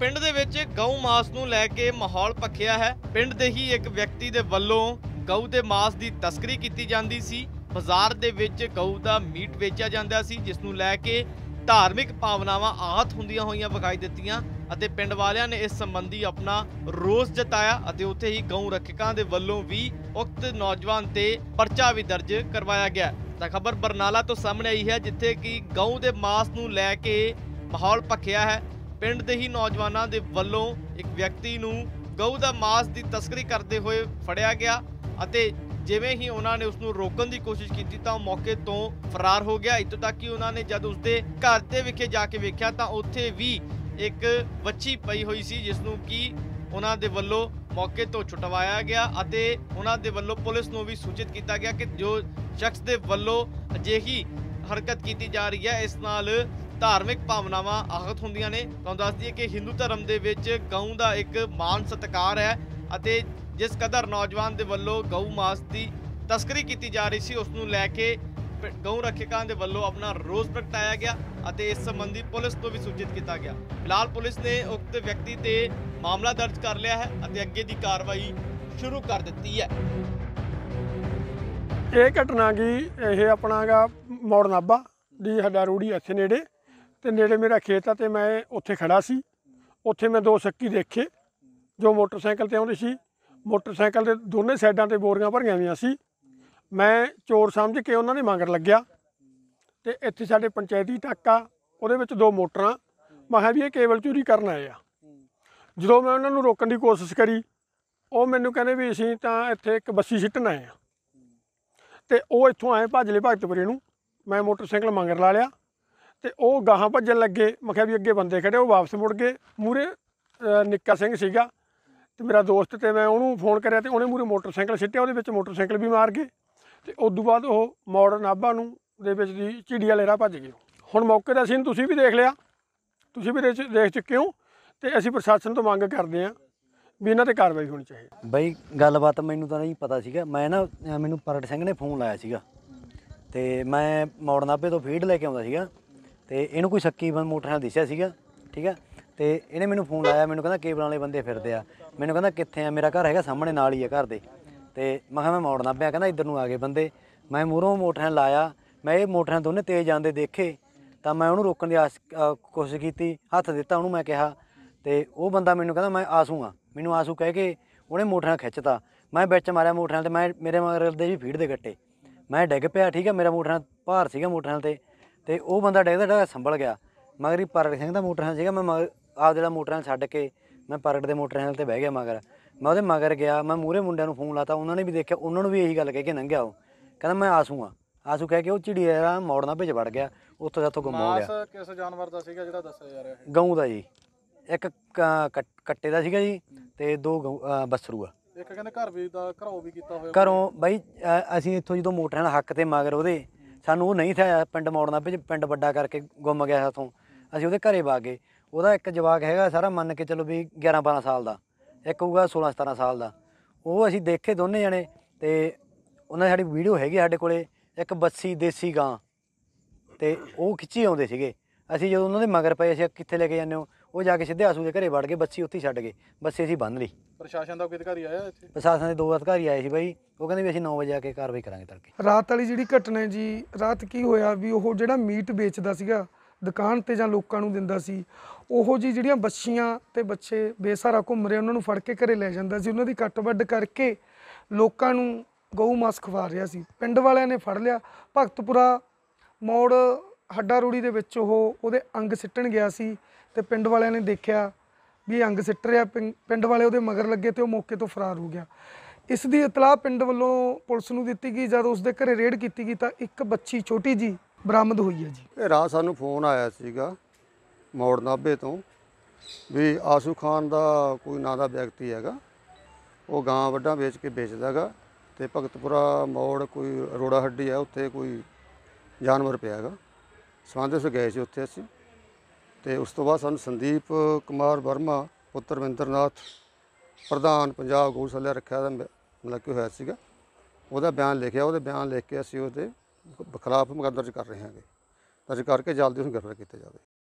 ਪਿੰਡ ਦੇ ਵਿੱਚ ਗਊ ਮਾਸ ਨੂੰ ਲੈ ਕੇ ਮਾਹੌਲ ਪੱਖਿਆ ਹੈ ਪਿੰਡ ਦੇ ਹੀ ਇੱਕ ਵਿਅਕਤੀ ਦੇ ਵੱਲੋਂ ਗਊ ਦੇ ਮਾਸ ਦੀ ਤਸਕਰੀ ਕੀਤੀ ਜਾਂਦੀ ਸੀ ਬਾਜ਼ਾਰ ਦੇ ਵਿੱਚ ਗਊ ਦਾ ਮੀਟ ਵੇਚਿਆ ਜਾਂਦਾ ਸੀ ਜਿਸ ਨੂੰ ਲੈ ਕੇ ਧਾਰਮਿਕ ਭਾਵਨਾਵਾਂ ਆਹਤ ਹੁੰਦੀਆਂ ਹੋਈਆਂ ਵਿਖਾਈ ਦਿੱਤੀਆਂ ਅਤੇ ਪਿੰਡ ਵਾਲਿਆਂ ਨੇ ਇਸ ਸੰਬੰਧੀ ਆਪਣਾ ਰੋਸ ਜਤਾਇਆ ਅਤੇ ਉੱਥੇ ਹੀ ਗਊ ਰੱਖਕਾਂ ਦੇ ਵੱਲੋਂ ਵੀ ਉਕਤ ਨੌਜਵਾਨ ਤੇ ਪਰਚਾ ਵੀ ਦਰਜ ਕਰਵਾਇਆ ਗਿਆ ਤਾਂ ਖਬਰ ਬਰਨਾਲਾ ਤੋਂ ਸਾਹਮਣੇ ਆਈ ਹੈ ਜਿੱਥੇ ਕਿ ਗਊ ਦੇ ਮਾਸ ਨੂੰ ਲੈ ਕੇ ਮਾਹੌਲ ਪੱਖਿਆ ਹੈ ਪਿੰਡ ਦੇ ਹੀ ਨੌਜਵਾਨਾਂ ਦੇ ਵੱਲੋਂ ਇੱਕ ਵਿਅਕਤੀ ਨੂੰ ਗਊ ਦਾ ਮਾਸ ਦੀ ਤਸਕਰੀ ਕਰਦੇ ਹੋਏ ਫੜਿਆ ਗਿਆ ਅਤੇ ਜਿਵੇਂ ਹੀ ਉਹਨਾਂ ਨੇ ਉਸ ਨੂੰ ਰੋਕਣ ਦੀ ਕੋਸ਼ਿਸ਼ ਕੀਤੀ ਤਾਂ ਉਹ ਮੌਕੇ ਤੋਂ ਫਰਾਰ ਹੋ ਗਿਆ ਇਤੋਂ ਤੱਕ ਕਿ ਉਹਨਾਂ ਨੇ ਜਦ ਉਸਦੇ ਘਰ ਤੇ ਵਿਖੇ ਜਾ ਕੇ ਵੇਖਿਆ ਤਾਂ ਉੱਥੇ ਵੀ ਇੱਕ ਬੱਚੀ ਪਈ ਹੋਈ ਸੀ ਜਿਸ ਨੂੰ ਕਿ ਉਹਨਾਂ ਦੇ ਵੱਲੋਂ ਮੌਕੇ ਤੋਂ ਛੁਟਵਾਇਆ ਗਿਆ ਅਤੇ ਉਹਨਾਂ ਦੇ ਵੱਲੋਂ ਪੁਲਿਸ ਨੂੰ ਵੀ ਸੂਚਿਤ ਕੀਤਾ ਗਿਆ ਕਿ ਜੋ ਸ਼ਖਸ ਦੇ ਵੱਲੋਂ ਅਜਿਹੀ ਹਰਕਤ ਕੀਤੀ ਜਾ ਰਹੀ ਹੈ ਇਸ ਨਾਲ ਧਾਰਮਿਕ ਭਾਵਨਾਵਾਂ ਆਹਤ ਹੁੰਦੀਆਂ ਨੇ ਤੁਹਾਨੂੰ ਦੱਸ ਦਈਏ ਕਿ ਹਿੰਦੂ ਧਰਮ ਦੇ ਵਿੱਚ ਗਊ ਦਾ ਇੱਕ ਮਾਨ ਸਤਕਾਰ ਹੈ ਅਤੇ ਜਿਸ ਕਦਰ ਨੌਜਵਾਨ ਦੇ ਵੱਲੋਂ ਗਊ ਮਾਸ ਦੀ ਤਸਕਰੀ ਕੀਤੀ ਜਾ ਰਹੀ ਸੀ ਉਸ ਨੂੰ ਲੈ ਕੇ ਗਊ ਰੱਖਿਕਾਂ ਦੇ ਵੱਲੋਂ ਆਪਣਾ ਰੋਸ ਪ੍ਰਗਟਾਇਆ ਗਿਆ ਅਤੇ ਇਸ ਸੰਬੰਧੀ ਪੁਲਿਸ ਨੂੰ ਵੀ ਸੂਚਿਤ ਕੀਤਾ ਗਿਆ ਫਿਲਹਾਲ ਪੁਲਿਸ ਨੇ ਉਕਤ ਵਿਅਕਤੀ ਤੇ ਮਾਮਲਾ ਦਰਜ ਕਰ ਲਿਆ ਹੈ ਅਤੇ ਅੱਗੇ ਦੀ ਕਾਰਵਾਈ ਸ਼ੁਰੂ ਕਰ ਦਿੱਤੀ ਹੈ ਇਹ ਘਟਨਾ ਕੀ ਇਹ ਆਪਣਾਗਾ ਮੋੜ ਨਾਬਾ ਦੀ ਸਾਡਾ ਰੂੜੀ ਇੱਥੇ ਨੇੜੇ ਤੇ ਨੇੜੇ ਮੇਰਾ ਖੇਤ ਆ ਤੇ ਮੈਂ ਉੱਥੇ ਖੜਾ ਸੀ ਉੱਥੇ ਮੈਂ ਦੋ ਸੱਕੀ ਦੇਖੇ ਜੋ ਮੋਟਰਸਾਈਕਲ ਤੇ ਆਉਂਦੇ ਸੀ ਮੋਟਰਸਾਈਕਲ ਦੇ ਦੋਨੇ ਸਾਈਡਾਂ ਤੇ ਬੋਰੀਆਂ ਭਰੀਆਂ ਹੋਈਆਂ ਸੀ ਮੈਂ ਚੋਰ ਸਮਝ ਕੇ ਉਹਨਾਂ ਦੇ ਮੰਗਰ ਲੱਗਿਆ ਤੇ ਇੱਥੇ ਸਾਡੇ ਪੰਚਾਇਤੀ ਟਾਕਾ ਉਹਦੇ ਵਿੱਚ ਦੋ ਮੋਟਰਾਂ ਮੈਂ ਕਿਹਾ ਵੀ ਇਹ ਕੇਬਲ ਚੋਰੀ ਕਰਨ ਆਏ ਆ ਜਦੋਂ ਮੈਂ ਉਹਨਾਂ ਨੂੰ ਰੋਕਣ ਦੀ ਕੋਸ਼ਿਸ਼ ਕਰੀ ਉਹ ਮੈਨੂੰ ਕਹਿੰਦੇ ਵੀ ਅਸੀਂ ਤਾਂ ਇੱਥੇ ਇੱਕ ਬੱਸੀ ਛਿੱਟਣ ਆਏ ਆ ਤੇ ਉਹ ਇੱਥੋਂ ਆਏ ਭਜਲੇ ਭਗਤਪੁਰੇ ਨੂੰ ਮੈਂ ਮੋਟਰਸਾਈਕਲ ਮੰਗਰ ਲਾ ਲਿਆ ਤੇ ਉਹ ਗਾਹਾਂ ਭੱਜਣ ਲੱਗੇ ਮੈਂ ਕਿਹਾ ਵੀ ਅੱਗੇ ਬੰਦੇ ਖੜੇ ਉਹ ਵਾਪਸ ਮੁੜ ਗਏ ਮੂਰੇ ਨਿੱਕਾ ਸਿੰਘ ਸੀਗਾ ਤੇ ਮੇਰਾ ਦੋਸਤ ਤੇ ਮੈਂ ਉਹਨੂੰ ਫੋਨ ਕਰਿਆ ਤੇ ਉਹਨੇ ਮੂਰੇ ਮੋਟਰਸਾਈਕਲ ਸਿੱਟਿਆ ਉਹਦੇ ਵਿੱਚ ਮੋਟਰਸਾਈਕਲ ਵੀ ਮਾਰ ਗਏ ਤੇ ਉਸ ਤੋਂ ਬਾਅਦ ਉਹ ਮੌੜ ਨਾਭਾ ਨੂੰ ਦੇ ਵਿੱਚ ਦੀ ਚਿੜੀਆ ਲੇਰਾ ਭੱਜ ਗਏ ਹੁਣ ਮੌਕੇ ਦਾ ਸੀਨ ਤੁਸੀਂ ਵੀ ਦੇਖ ਲਿਆ ਤੁਸੀਂ ਵੀ ਦੇਖ ਚੁੱਕੇ ਹੋ ਤੇ ਅਸੀਂ ਪ੍ਰਸ਼ਾਸਨ ਤੋਂ ਮੰਗ ਕਰਦੇ ਆਂ ਵੀ ਇਹਨਾਂ ਤੇ ਕਾਰਵਾਈ ਹੋਣੀ ਚਾਹੀਦੀ ਬਈ ਗੱਲਬਾਤ ਮੈਨੂੰ ਤਾਂ ਨਹੀਂ ਪਤਾ ਸੀਗਾ ਮੈਂ ਨਾ ਮੈਨੂੰ ਪਰਟ ਸਿੰਘ ਨੇ ਫੋਨ ਲਾਇਆ ਸੀਗਾ ਤੇ ਮੈਂ ਮੌੜ ਨਾਭੇ ਤੋਂ ਫੀਡ ਲੈ ਕੇ ਆਉਂਦਾ ਸੀਗਾ ਤੇ ਇਹਨੂੰ ਕੋਈ ਸ਼ੱਕੀ ਬੰਦ ਮੋਟਰਸਾਈਕਲ ਦਿਸਿਆ ਸੀਗਾ ਠੀਕ ਆ ਤੇ ਇਹਨੇ ਮੈਨੂੰ ਫੋਨ ਲਾਇਆ ਮੈਨੂੰ ਕਹਿੰਦਾ ਕੇਬਲ ਵਾਲੇ ਬੰਦੇ ਫਿਰਦੇ ਆ ਮੈਨੂੰ ਕਹਿੰਦਾ ਕਿੱਥੇ ਆ ਮੇਰਾ ਘਰ ਹੈਗਾ ਸਾਹਮਣੇ ਨਾਲ ਹੀ ਆ ਘਰ ਦੇ ਤੇ ਮੈਂ ਕਿਹਾ ਮੈਂ ਮੋੜਨਾ ਪਿਆ ਕਹਿੰਦਾ ਇੱਧਰ ਨੂੰ ਆ ਗਏ ਬੰਦੇ ਮੈਂ ਮੂਹਰੋਂ ਮੋਟਰਸਾਈਕਲ ਲਾਇਆ ਮੈਂ ਇਹ ਮੋਟਰਾਂ ਦੋਨੇ ਤੇਜ਼ ਜਾਂਦੇ ਦੇਖੇ ਤਾਂ ਮੈਂ ਉਹਨੂੰ ਰੋਕਣ ਦੀ ਕੋਸ਼ਿਸ਼ ਕੀਤੀ ਹੱਥ ਦਿੱਤਾ ਉਹਨੂੰ ਮੈਂ ਕਿਹਾ ਤੇ ਉਹ ਬੰਦਾ ਮੈਨੂੰ ਕਹਿੰਦਾ ਮੈਂ ਆਸੂ ਆ ਮੈਨੂੰ ਆਸੂ ਕਹਿ ਕੇ ਉਹਨੇ ਮੋਟਰਾਂ ਖਿੱਚਤਾ ਮੈਂ ਵਿੱਚ ਮਾਰਿਆ ਮੋਟਰਾਂ ਤੇ ਮੈਂ ਮੇਰੇ ਮਗਰ ਦੇ ਵੀ ਫੀਡ ਦੇ ਗੱਟੇ ਮੈਂ ਡਿੱਗ ਪਿਆ ਠੀਕ ਹੈ ਮੇਰਾ ਮੋਟਰਾਂ ਭਾਰ ਸੀਗਾ ਮੋਟਰਾਂ ਤੇ ਤੇ ਉਹ ਬੰਦਾ ਡੈਗਦਾ ਡੈਗਦਾ ਸੰਭਲ ਗਿਆ ਮਗਰ ਹੀ ਪਰਗਟ ਸਿੰਘ ਦਾ ਮੋਟਰਸਾਈਕਲ ਸੀਗਾ ਮੈਂ ਮਗਰ ਆਪ ਜਿਹੜਾ ਮੋਟਰਸਾਈਕਲ ਛੱਡ ਕੇ ਮੈਂ ਪਰਗਟ ਦੇ ਮੋਟਰਸਾਈਕਲ ਤੇ ਬਹਿ ਗਿਆ ਮਗਰ ਮੈਂ ਉਹਦੇ ਮਗਰ ਗਿਆ ਮੈਂ ਮੂਰੇ ਮੁੰਡਿਆਂ ਨੂੰ ਫੋਨ ਲਾਤਾ ਉਹਨਾਂ ਨੇ ਵੀ ਦੇਖਿਆ ਉਹਨਾਂ ਨੂੰ ਵੀ ਇਹੀ ਗੱਲ ਕਹਿ ਕੇ ਲੰਘਿਆ ਉਹ ਕਹਿੰਦਾ ਮੈਂ ਆਸੂ ਆ ਆਸੂ ਕਹਿ ਕੇ ਉਹ ਚਿੜੀਆ ਦਾ ਮੋੜਨਾ ਭੇਜ ਵੜ ਗਿਆ ਉੱਥੋਂ ਜਾਥੋਂ ਗੁੰਮ ਹੋ ਗਿਆ ਮਾਸ ਕਿਸ ਜਾਨਵਰ ਦਾ ਸੀਗਾ ਜਿਹੜਾ ਦੱਸਿਆ ਜਾ ਰਿਹਾ ਹੈ ਗਾਉਂ ਦਾ ਜੀ ਇੱਕ ਕੱਟੇ ਦਾ ਸੀਗਾ ਜੀ ਤੇ ਦੋ ਬਸਰੂਆ ਆ ਇੱਕ ਕਹਿੰਦੇ ਘਰ ਵੀ ਦਾ ਘਰੋਂ ਵੀ ਕੀਤਾ ਹੋਇਆ ਘਰੋਂ ਬਾਈ ਅਸੀਂ ਇੱਥੋਂ ਜਦੋਂ ਮੋਟਰਾਂ ਦਾ ਹੱਕ ਤੇ ਮਗਰ ਉਹਦੇ ਸਾਨੂੰ ਉਹ ਨਹੀਂ ਥਾ ਪਿੰਡ ਮੋੜਨਾ ਵੀ ਪਿੰਡ ਵੱਡਾ ਕਰਕੇ ਗੁੰਮ ਗਿਆ ਸਾਥੋਂ ਅਸੀਂ ਉਹਦੇ ਘਰੇ ਵਾ ਉਹਦਾ ਇੱਕ ਜਵਾਕ ਹੈਗਾ ਸਾਰਾ ਮੰਨ ਕੇ ਚਲੋ ਵੀ 11 12 ਸਾਲ ਦਾ ਇੱਕ ਹੋਊਗਾ 16 17 ਸਾਲ ਦਾ ਉਹ ਅਸੀਂ ਦੇਖੇ ਦੋਨੇ ਜਣੇ ਤੇ ਉਹਨਾਂ ਦੀ ਸਾਡੀ ਵੀਡੀਓ ਹੈਗੀ ਸਾਡੇ ਕੋਲੇ ਇੱਕ ਬੱਸੀ ਦੇਸੀ ਗਾਂ ਤੇ ਉਹ ਖਿੱਚੀ ਆਉਂਦੇ ਸੀਗੇ ਅਸੀਂ ਜਦੋਂ ਉਹਨਾਂ ਦੇ ਮਗਰ ਪਏ ਅਸੀਂ ਕਿੱਥੇ ਲੈ ਕੇ ਜਾਂਦੇ ਹੋ ਉਹ ਜਾ ਕੇ ਸਿੱਧੇ ਆਸੂ ਦੇ ਘਰੇ ਵੜ ਗਏ ਬੱਸੀ ਉੱਥੇ ਛੱਡ ਗਏ ਬੱਸੇ ਸੀ ਬੰਨ ਲਈ ਪ੍ਰਸ਼ਾਸਨ ਦਾ ਕੋਈ ਅਧਿਕਾਰੀ ਆਇਆ ਇੱਥੇ ਪ੍ਰਸ਼ਾਸਨ ਦੇ ਦੋ ਅਧਿਕਾਰੀ ਆਏ ਸੀ ਬਾਈ ਉਹ ਕਹਿੰਦੇ ਵੀ ਅਸੀਂ 9 ਵਜੇ ਆ ਕੇ ਕਾਰਵਾਈ ਕਰਾਂਗੇ ਤੜਕੇ ਰਾਤ ਵਾਲੀ ਜਿਹੜੀ ਘਟਨਾ ਜੀ ਰਾਤ ਕੀ ਹੋਇਆ ਵੀ ਉਹ ਜਿਹੜਾ ਮੀਟ ਵੇਚਦਾ ਸੀਗਾ ਦੁਕਾਨ ਤੇ ਜਾਂ ਲੋਕਾਂ ਨੂੰ ਦਿੰਦਾ ਸੀ ਉਹੋ ਜੀ ਜਿਹੜੀਆਂ ਬੱਚੀਆਂ ਤੇ ਬੱਚੇ ਬੇਸਹਾਰਾ ਘੁੰਮ ਰਹੇ ਉਹਨਾਂ ਨੂੰ ਫੜ ਕੇ ਘਰੇ ਲੈ ਜਾਂਦਾ ਸੀ ਉਹਨਾਂ ਦੀ ਕੱਟ ਵੱਢ ਕਰਕੇ ਲੋਕਾਂ ਨੂੰ ਗਊ ਮਾਸ ਖਵਾ ਰਿਹਾ ਸੀ ਪਿੰਡ ਵਾਲਿਆਂ ਨੇ ਫੜ ਲਿਆ ਭਗਤਪੁਰਾ ਮੋੜ ਹੱਡਾ ਰੂੜੀ ਦੇ ਵਿੱਚ ਉਹ ਉਹਦੇ ਅੰਗ ਸਿੱਟਣ ਗਿਆ ਸੀ ਤੇ ਪਿੰਡ ਵਾਲਿਆਂ ਨੇ ਦੇਖਿਆ ਵੀ ਅੰਗ ਸਿੱਟ ਰਿਹਾ ਪਿੰਡ ਵਾਲੇ ਉਹਦੇ ਮਗਰ ਲੱਗੇ ਤੇ ਉਹ ਮੌਕੇ ਤੋਂ ਫਰਾਰ ਹੋ ਗਿਆ ਇਸ ਦੀ ਇਤਲਾਹ ਪਿੰਡ ਵੱਲੋਂ ਪੁਲਿਸ ਨੂੰ ਦਿੱਤੀ ਗਈ ਜਦ ਉਸ ਦੇ ਘਰੇ ਰੇਡ ਕੀਤੀ ਗਈ ਤਾਂ ਇੱਕ ਬੱਚੀ ਛੋਟੀ ਜੀ ਬਰਾਮਦ ਹੋਈ ਹੈ ਜੀ ਇਹ ਰਾਤ ਸਾਨੂੰ ਫੋਨ ਆਇਆ ਸੀਗਾ ਮੋੜ ਨਾਬੇ ਤੋਂ ਵੀ ਆਸੂ ਖਾਨ ਦਾ ਕੋਈ ਨਾਂ ਦਾ ਵਿਅਕਤੀ ਹੈਗਾ ਉਹ ਗਾਂ ਵੱਡਾ ਵੇਚ ਕੇ ਵੇਚਦਾਗਾ ਤੇ ਭਗਤਪੁਰਾ ਮੋੜ ਕੋਈ ਰੋੜਾ ਹੱਡੀ ਹੈ ਉੱਥੇ ਕੋਈ ਜਾਨਵਰ ਪਿਆ ਹੈਗਾ ਸਵਾਂਦੇ ਸੋ ਗਏ ਸੀ ਉੱਥੇ ਅਸੀਂ ਤੇ ਉਸ ਤੋਂ ਬਾਅਦ ਸਾਨੂੰ ਸੰਦੀਪ ਕੁਮਾਰ ਵਰਮਾ ਪੁੱਤਰ ਵਿੰਦਰਨਾਥ ਪ੍ਰਧਾਨ ਪੰਜਾਬ ਗੋਸਲਿਆ ਰੱਖਿਆ ਦਾ ਮਤਲਬ ਕਿ ਹੋਇਆ ਸੀਗਾ ਉਹਦਾ ਬਿਆਨ ਲਿਖਿਆ ਉਹਦੇ ਬਿਆਨ ਲਿਖ ਕੇ ਅਸੀਂ ਉਹਦੇ ਖਿਲਾਫ ਮੁਕੱਦਮਾ ਦਰਜ ਕਰ ਰਹੇ ਹਾਂਗੇ ਦਰਜ ਕਰਕੇ ਜਲਦੀ ਉਸ ਨੂੰ ਗ੍ਰਿਫਤਾਰ ਕੀਤਾ ਜਾਵੇ